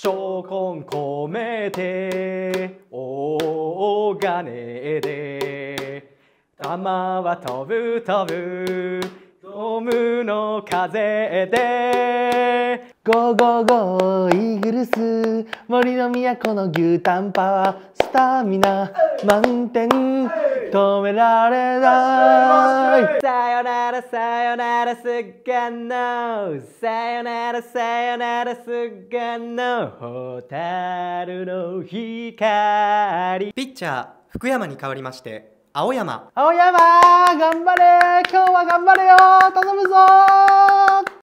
証魂込めて大金で玉は飛ぶ飛ぶドームの風でゴーゴーゴーイーグルス森の都の牛タンパワースタミナ満点止められないさよならさよならすがのさよならさよならすがのホタルの光ピッチャー福山に代わりまして青山青山頑張れ今日は頑張れよ頼むぞ